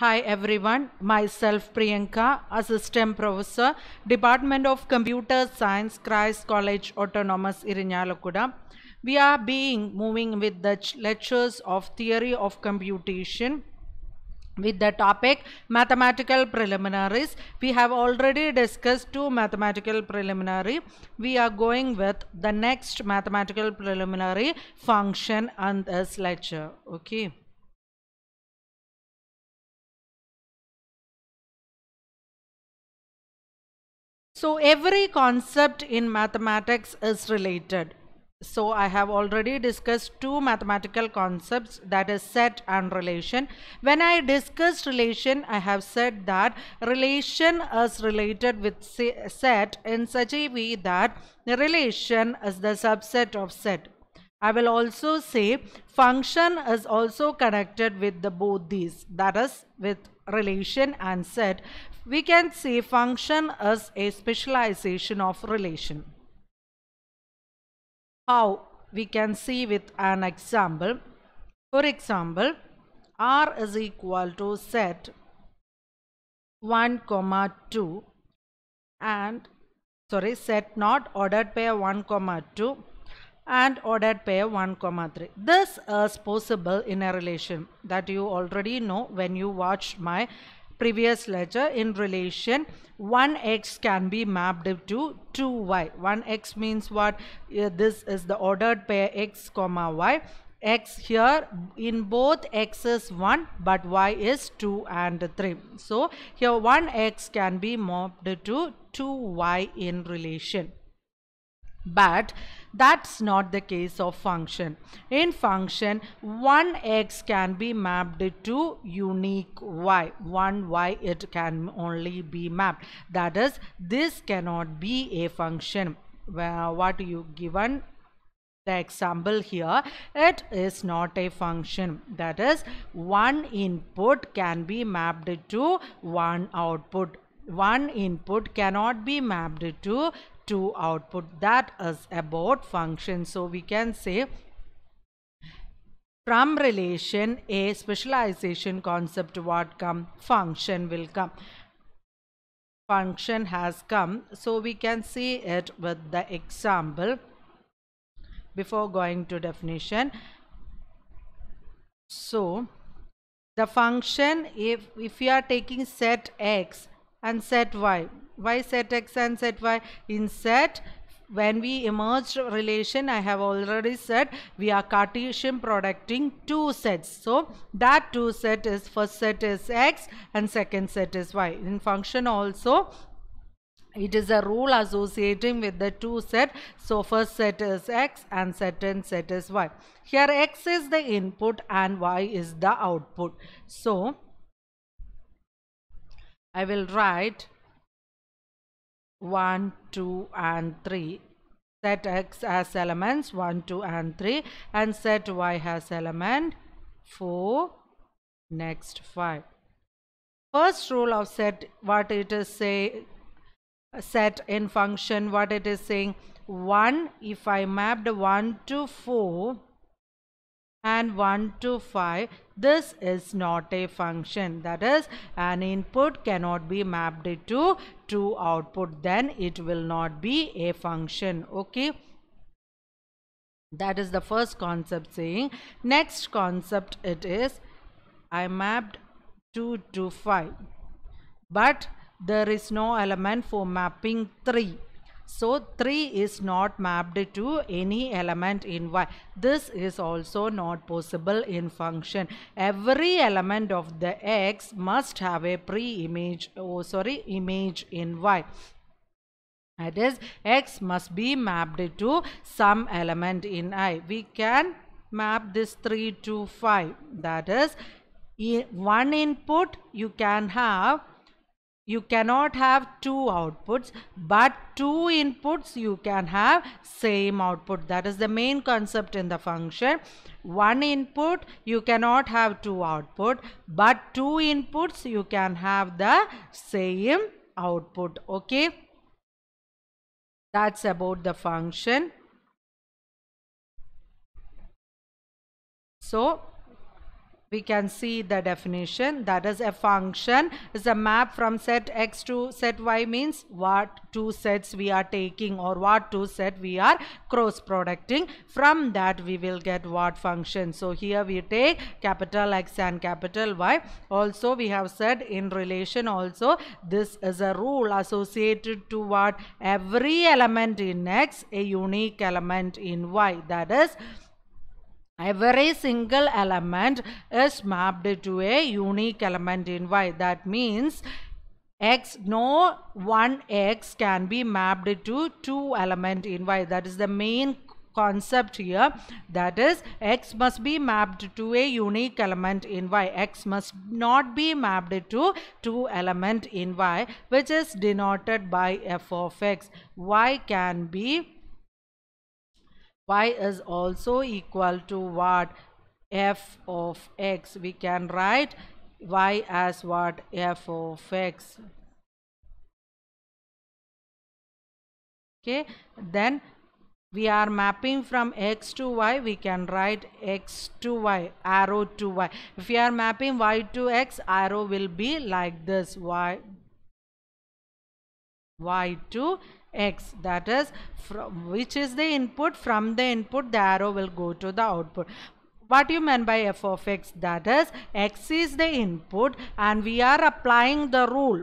Hi everyone, myself Priyanka, Assistant Professor, Department of Computer Science, Christ College Autonomous Irinyalakuda. We are being moving with the lectures of Theory of Computation with the topic mathematical preliminaries we have already discussed two mathematical preliminary we are going with the next mathematical preliminary function on this lecture okay So every concept in mathematics is related. So I have already discussed two mathematical concepts that is set and relation. When I discussed relation, I have said that relation is related with set in such a way that the relation is the subset of set. I will also say function is also connected with the both these that is with relation and set we can see function as a specialization of relation. How? We can see with an example. For example, r is equal to set 1 comma 2 and sorry set not ordered pair 1 comma 2 and ordered pair 1 comma 3 this is possible in a relation that you already know when you watched my previous lecture in relation 1x can be mapped to 2y 1x means what uh, this is the ordered pair x comma y x here in both x is 1 but y is 2 and 3 so here 1x can be mapped to 2y in relation but that's not the case of function. In function, one x can be mapped to unique y. One y it can only be mapped. That is, this cannot be a function. Well, what you given the example here it is not a function that is one input can be mapped to one output one input cannot be mapped to to output that is about function so we can say from relation a specialization concept what come function will come function has come so we can see it with the example before going to definition so the function if if we are taking set x and set y y set x and set y in set when we emerge relation I have already said we are Cartesian producting two sets so that two set is first set is x and second set is y in function also it is a rule associating with the two set so first set is x and second set is y here x is the input and y is the output so I will write 1, 2 and 3. Set x has elements 1, 2 and 3 and set y has element 4, next 5. First rule of set what it is say set in function what it is saying 1 if I mapped 1 to 4 and 1 to 5 this is not a function that is an input cannot be mapped to true output then it will not be a function okay that is the first concept saying next concept it is i mapped 2 to 5 but there is no element for mapping 3 so 3 is not mapped to any element in Y. This is also not possible in function. Every element of the X must have a pre-image, oh sorry, image in Y. That is, X must be mapped to some element in I. We can map this 3 to 5. That is, one input you can have you cannot have two outputs but two inputs you can have same output that is the main concept in the function one input you cannot have two output but two inputs you can have the same output okay that's about the function so we can see the definition that is a function is a map from set x to set y means what two sets we are taking or what two set we are cross producting from that we will get what function so here we take capital x and capital y also we have said in relation also this is a rule associated to what every element in x a unique element in y that is every single element is mapped to a unique element in y that means x no one x can be mapped to two element in y that is the main concept here that is x must be mapped to a unique element in y x must not be mapped to two element in y which is denoted by f of x y can be y is also equal to what f of x we can write y as what f of x okay then we are mapping from x to y we can write x to y arrow to y if we are mapping y to x arrow will be like this y y to x that is from which is the input from the input the arrow will go to the output what you mean by f of x that is x is the input and we are applying the rule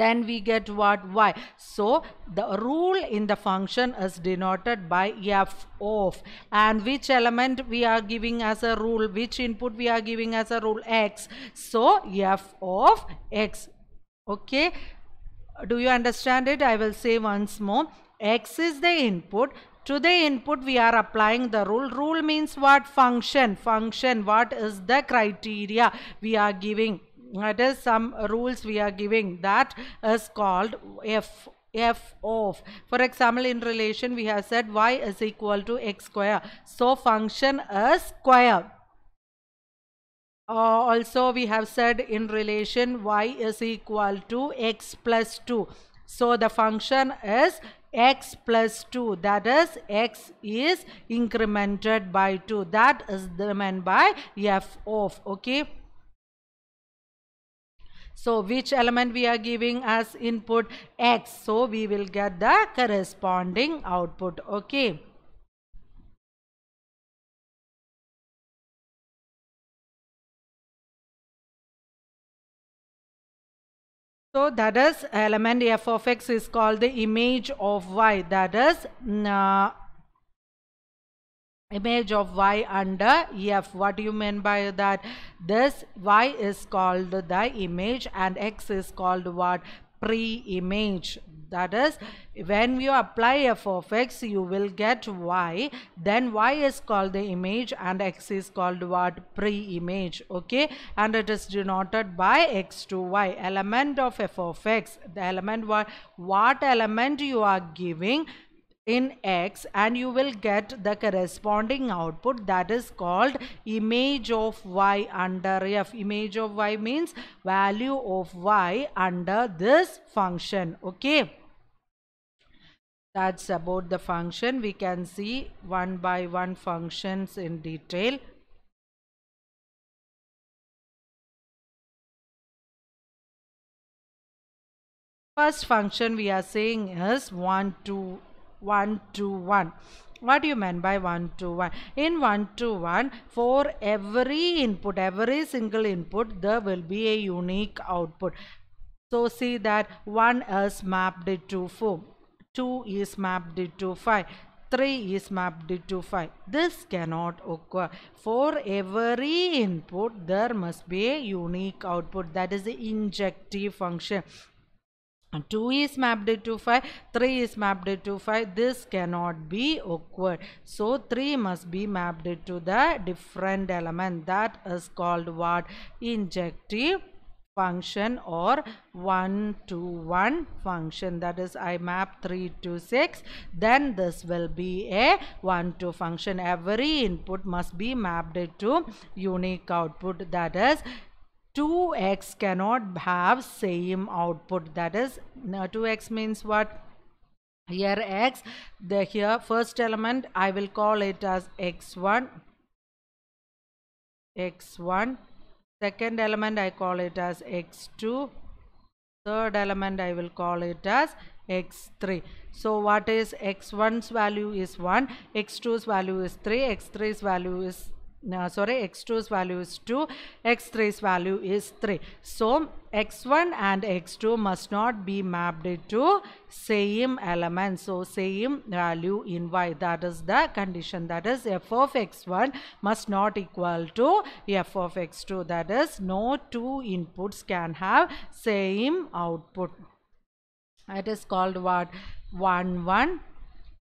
then we get what y so the rule in the function is denoted by f of and which element we are giving as a rule which input we are giving as a rule x so f of x okay do you understand it i will say once more x is the input to the input we are applying the rule rule means what function function what is the criteria we are giving that is some rules we are giving that is called f f of for example in relation we have said y is equal to x square so function is square uh, also we have said in relation y is equal to x plus 2 so the function is x plus 2 that is x is incremented by 2 that is the meant by f of okay so which element we are giving as input x so we will get the corresponding output okay So that is uh, element f of x is called the image of y that is uh, image of y under f what do you mean by that this y is called the image and x is called what pre-image that is when you apply f of x you will get y then y is called the image and x is called what pre-image okay and it is denoted by x to y element of f of x the element what what element you are giving in X and you will get the corresponding output that is called image of Y under F. Image of Y means value of Y under this function. Okay. That's about the function. We can see one by one functions in detail. first function we are saying is 1 2 1 to 1 what do you mean by 1 to 1 in 1 to 1 for every input every single input there will be a unique output so see that 1 is mapped to 4 2 is mapped to 5 3 is mapped to 5. This cannot occur. For every input, there must be a unique output. That is the injective function. 2 is mapped to 5 3 is mapped to 5 this cannot be awkward so 3 must be mapped to the different element that is called what injective function or one to one function that is I map 3 to 6 then this will be a 1 to function every input must be mapped to unique output that is 2x cannot have same output that is 2x uh, means what here x the here first element I will call it as x1 x1 second element I call it as x2 third element I will call it as x3 so what is x1's value is 1 x2's value is 3 x3's value is now, uh, sorry x2's value is 2 x3's value is 3 so x1 and x2 must not be mapped to same element so same value in y that is the condition that is f of x1 must not equal to f of x2 that is no two inputs can have same output it is called what 1 1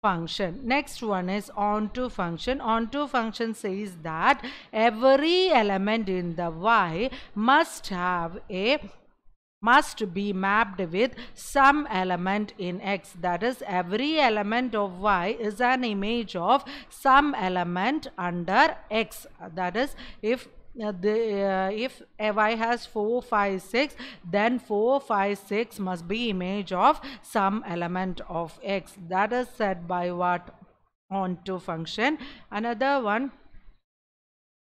function next one is onto function onto function says that every element in the y must have a must be mapped with some element in x that is every element of y is an image of some element under x that is if the, uh, if f i has 4 5 6 then 4 5 6 must be image of some element of x that is said by what onto function another one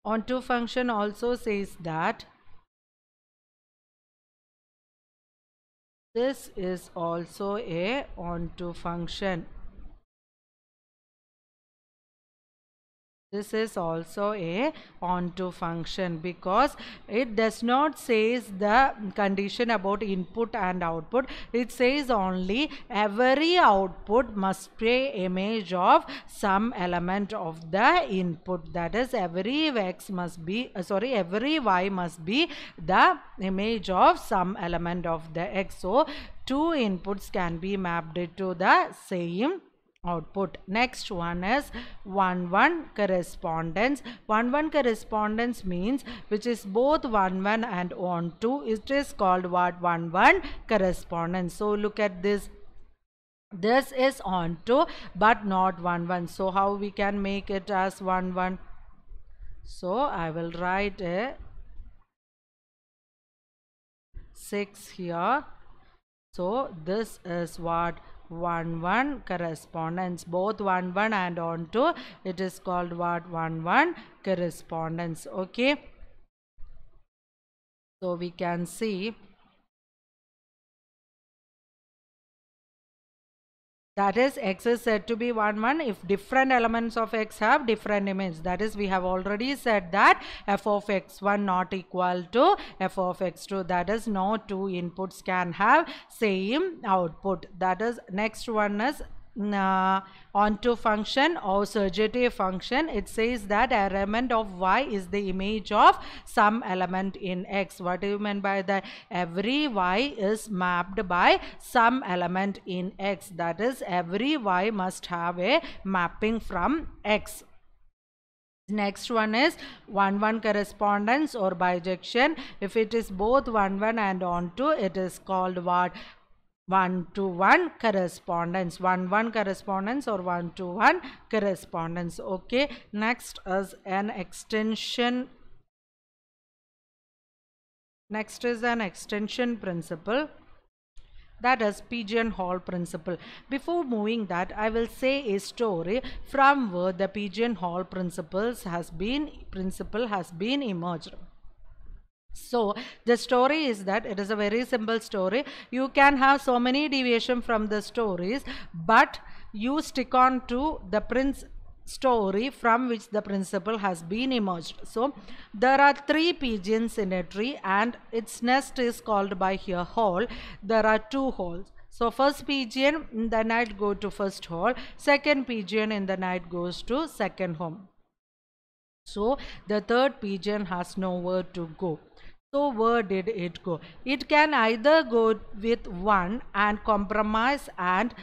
onto function also says that this is also a onto function this is also a onto function because it does not says the condition about input and output it says only every output must be image of some element of the input that is every x must be uh, sorry every y must be the image of some element of the x so two inputs can be mapped to the same output. Next one is 1-1 correspondence. 1-1 correspondence means which is both 1-1 and one 2 It is called what 1-1 correspondence. So look at this this is on 2 but not 1 1 so how we can make it as 1 1 so i will write a 6 here so this is what one one correspondence both one one and on two it is called what one one correspondence okay so we can see That is x is said to be 1 1 if different elements of x have different images. That is we have already said that f of x1 not equal to f of x2. That is no two inputs can have same output. That is next one is uh, onto function or surjective function it says that element of y is the image of some element in x what do you mean by that every y is mapped by some element in x that is every y must have a mapping from x next one is 1 1 correspondence or bijection if it is both 1 1 and onto it is called what one to one correspondence one one correspondence or one to one correspondence okay next is an extension next is an extension principle that is pigeonhole principle before moving that i will say a story from where the pigeonhole principles has been principle has been emerged so the story is that it is a very simple story. You can have so many deviation from the stories, but you stick on to the prince story from which the principle has been emerged. So there are three pigeons in a tree and its nest is called by here hole. There are two holes. So first pigeon in the night go to first hole, second pigeon in the night goes to second home. So the third pigeon has nowhere to go. So where did it go? It can either go with 1 and compromise and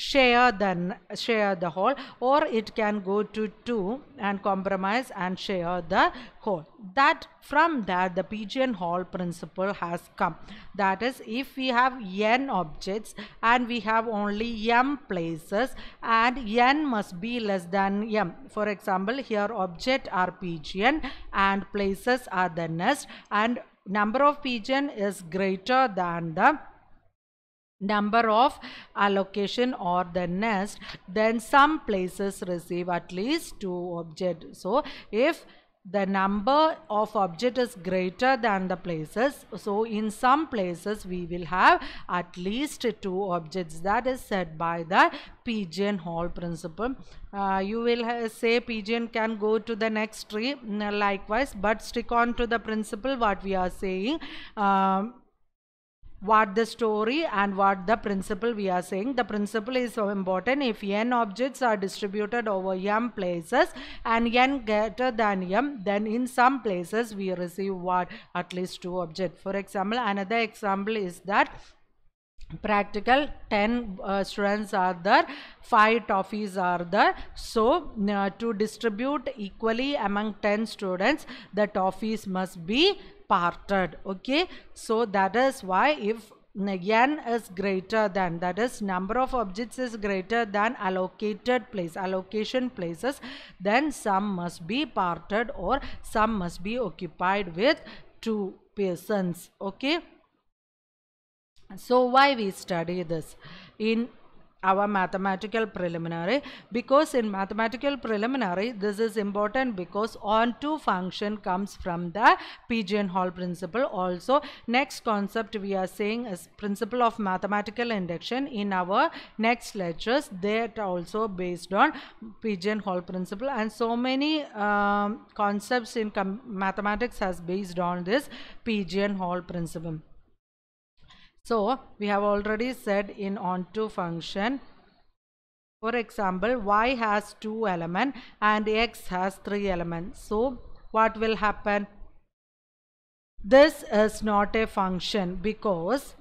share the, share the whole or it can go to 2 and compromise and share the whole. That from that the pigeonhole principle has come. That is if we have n objects and we have only m places and n must be less than m. For example here object are pigeon and places are the nest and number of pigeon is greater than the number of allocation or the nest then some places receive at least two object so if the number of object is greater than the places so in some places we will have at least two objects that is said by the pigeon hall principle uh, you will say pigeon can go to the next tree mm, likewise but stick on to the principle what we are saying um, what the story and what the principle we are saying. The principle is so important. If n objects are distributed over m places and n greater than m, then in some places we receive what? At least two objects. For example, another example is that practical 10 uh, students are there 5 toffees are there so uh, to distribute equally among 10 students the toffees must be parted okay so that is why if n is greater than that is number of objects is greater than allocated place allocation places then some must be parted or some must be occupied with two persons okay so why we study this in our mathematical preliminary because in mathematical preliminary this is important because onto function comes from the pigeonhole principle also next concept we are saying is principle of mathematical induction in our next lectures that also based on pigeonhole principle and so many um, concepts in mathematics has based on this pigeonhole principle so we have already said in onto function for example y has two elements and x has three elements so what will happen this is not a function because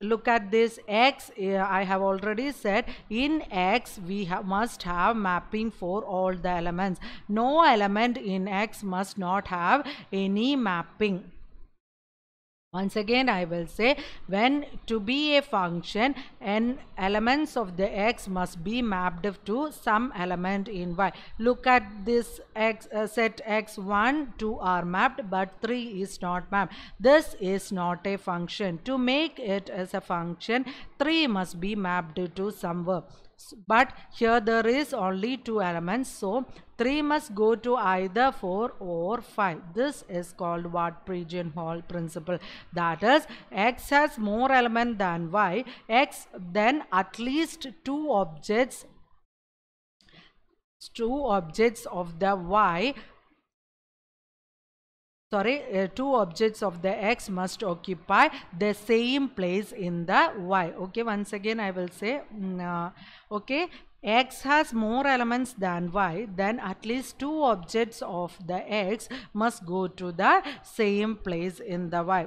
look at this x eh, i have already said in x we must have mapping for all the elements no element in x must not have any mapping once again I will say when to be a function n elements of the x must be mapped to some element in y. Look at this x uh, set x 1, 2 are mapped but 3 is not mapped. This is not a function. To make it as a function 3 must be mapped to some verb but here there is only two elements so 3 must go to either 4 or 5 this is called what pigeon Hall principle that is x has more element than y x then at least two objects two objects of the y sorry uh, two objects of the x must occupy the same place in the y okay once again i will say mm, uh, okay x has more elements than y then at least two objects of the x must go to the same place in the y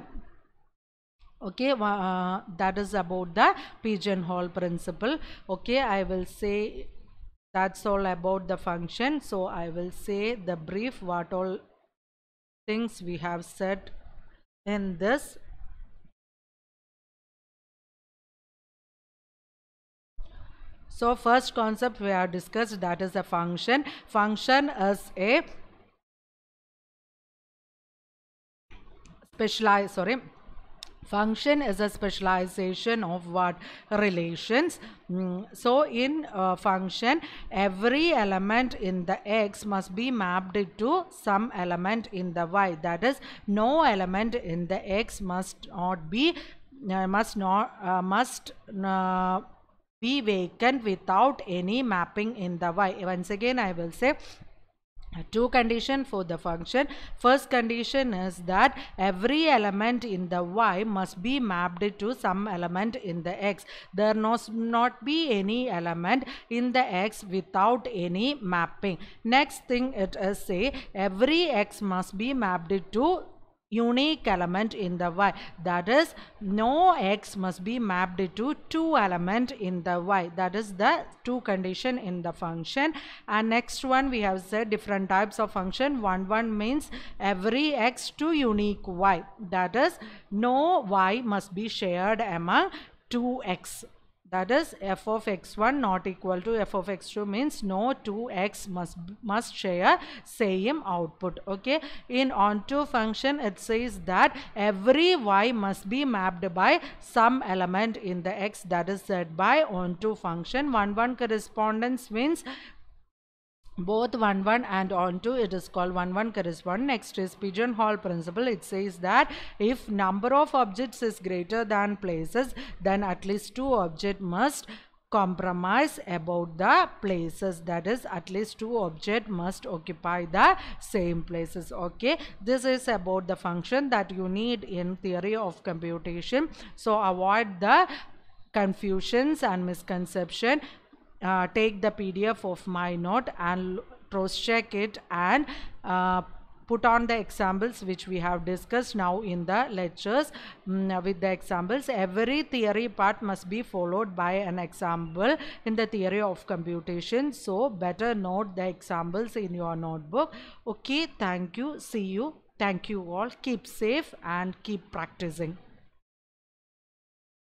okay uh, that is about the pigeonhole principle okay i will say that's all about the function so i will say the brief what all things we have said in this so first concept we have discussed that is a function function is a specialized sorry function is a specialization of what relations mm, so in uh, function every element in the x must be mapped to some element in the y that is no element in the x must not be uh, must not uh, must uh, be vacant without any mapping in the y once again i will say two condition for the function first condition is that every element in the y must be mapped to some element in the x there must not be any element in the x without any mapping next thing it is say every x must be mapped to unique element in the y that is no x must be mapped to two element in the y that is the two condition in the function and next one we have said different types of function one one means every x to unique y that is no y must be shared among 2x that is f of x1 not equal to f of x2 means no two x must must share same output okay in onto function it says that every y must be mapped by some element in the x that is said by onto function one one correspondence means both 1 1 and on 2 it is called 1 1 correspond next is pigeonhole principle it says that if number of objects is greater than places then at least two object must compromise about the places that is at least two object must occupy the same places okay this is about the function that you need in theory of computation so avoid the confusions and misconception uh, take the PDF of my note and cross check it and uh, put on the examples which we have discussed now in the lectures mm, uh, with the examples every theory part must be followed by an example in the theory of computation so better note the examples in your notebook okay thank you see you thank you all keep safe and keep practicing